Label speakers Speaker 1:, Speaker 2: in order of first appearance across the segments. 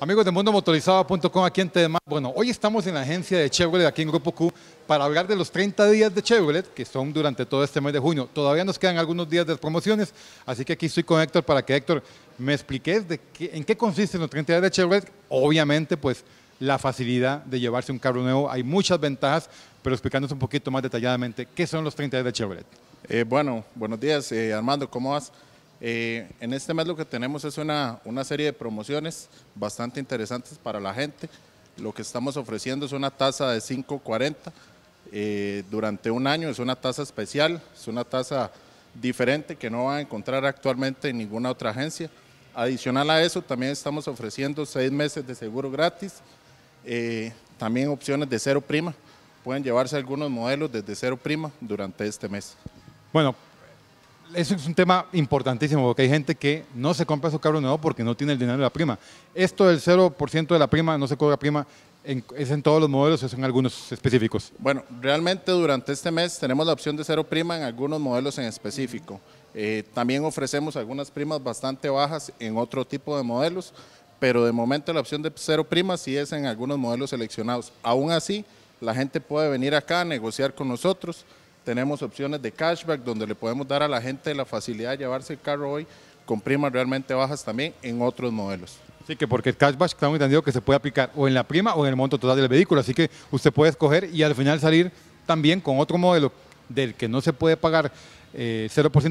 Speaker 1: Amigos de mundomotorizado.com aquí en TEDMA. Bueno, hoy estamos en la agencia de Chevrolet aquí en Grupo Q para hablar de los 30 días de Chevrolet que son durante todo este mes de junio. Todavía nos quedan algunos días de promociones, así que aquí estoy con Héctor para que Héctor me explique en qué consisten los 30 días de Chevrolet. Obviamente, pues la facilidad de llevarse un carro nuevo. Hay muchas
Speaker 2: ventajas, pero explicándonos un poquito más detalladamente qué son los 30 días de Chevrolet. Eh, bueno, buenos días, eh, Armando, ¿cómo vas? Eh, en este mes lo que tenemos es una, una serie de promociones bastante interesantes para la gente. Lo que estamos ofreciendo es una tasa de 5.40 eh, durante un año. Es una tasa especial, es una tasa diferente que no va a encontrar actualmente en ninguna otra agencia. Adicional a eso, también estamos ofreciendo seis meses de seguro gratis, eh, también opciones de cero prima. Pueden llevarse algunos modelos desde cero prima durante este mes.
Speaker 1: Bueno, eso es un tema importantísimo, porque hay gente que no se compra su carro nuevo porque no tiene el dinero de la prima. Esto del 0% de la prima, no se cobra prima, ¿es en todos los modelos o es en algunos específicos?
Speaker 2: Bueno, realmente durante este mes tenemos la opción de cero prima en algunos modelos en específico. Eh, también ofrecemos algunas primas bastante bajas en otro tipo de modelos, pero de momento la opción de cero prima sí es en algunos modelos seleccionados. Aún así, la gente puede venir acá a negociar con nosotros tenemos opciones de cashback donde le podemos dar a la gente la facilidad de llevarse el carro hoy con primas realmente bajas también en otros modelos. Así
Speaker 1: que porque el cashback estamos entendido que se puede aplicar o en la prima o en el monto total del vehículo, así que usted puede escoger y al final salir también con otro modelo del que no se puede pagar 0%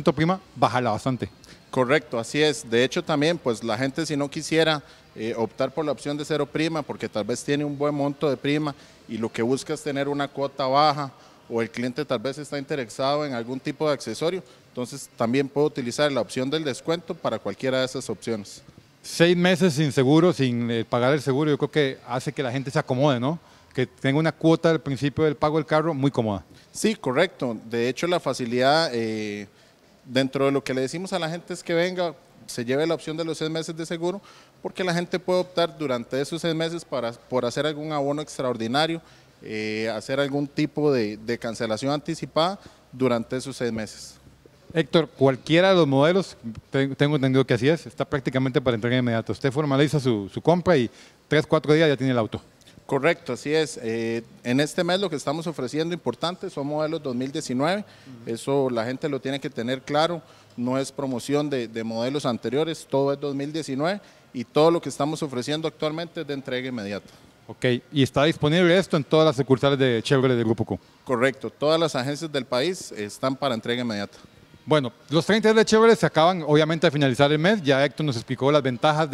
Speaker 1: eh, prima,
Speaker 2: bajarla bastante. Correcto, así es. De hecho también, pues la gente si no quisiera eh, optar por la opción de cero prima, porque tal vez tiene un buen monto de prima y lo que busca es tener una cuota baja o el cliente tal vez está interesado en algún tipo de accesorio, entonces también puedo utilizar la opción del descuento para cualquiera de esas opciones.
Speaker 1: Seis meses sin seguro, sin eh, pagar el seguro, yo creo que hace que la gente se acomode, ¿no? que tenga una cuota al
Speaker 2: principio del pago del carro muy cómoda. Sí, correcto. De hecho, la facilidad, eh, dentro de lo que le decimos a la gente es que venga, se lleve la opción de los seis meses de seguro, porque la gente puede optar durante esos seis meses para, por hacer algún abono extraordinario eh, hacer algún tipo de, cancelación anticipada durante esos seis meses. Héctor,
Speaker 1: cualquiera de los modelos, tengo entendido que así es, está prácticamente para entrega inmediata. Usted formaliza su, compra y tres, cuatro días ya tiene el auto.
Speaker 2: Correcto, así es. Eh, en este mes lo que estamos ofreciendo importante son modelos 2019. Eso la gente lo tiene que tener claro. No es promoción de, de, modelos anteriores, todo es 2019 y todo lo que estamos ofreciendo actualmente es de entrega inmediata. Ok, y está disponible esto en todas las sucursales de Chevrolet de Grupo Q. Correcto, todas las agencias del país están para entrega inmediata. Bueno,
Speaker 1: los 30 de Chevrolet se acaban obviamente de finalizar el mes, ya Héctor nos explicó las ventajas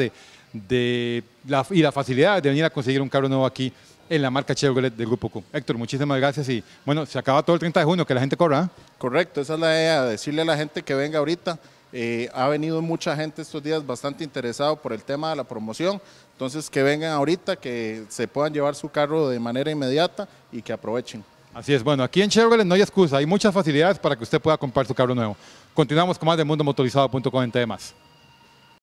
Speaker 1: de, y la facilidad de venir a conseguir un carro nuevo aquí en la marca Chevrolet del Grupo Q. Héctor, muchísimas gracias y bueno, se acaba todo el 30 de junio, que la gente corra. ¿ah?
Speaker 2: Correcto, esa es la idea, decirle a la gente que venga ahorita, eh, ha venido mucha gente estos días bastante interesado por el tema de la promoción. Entonces, que vengan ahorita, que se puedan llevar su carro de manera inmediata y que aprovechen.
Speaker 1: Así es, bueno, aquí en Chevrolet no hay excusa, hay muchas facilidades para que usted pueda comprar su carro nuevo. Continuamos con más de Motorizado.com en temas.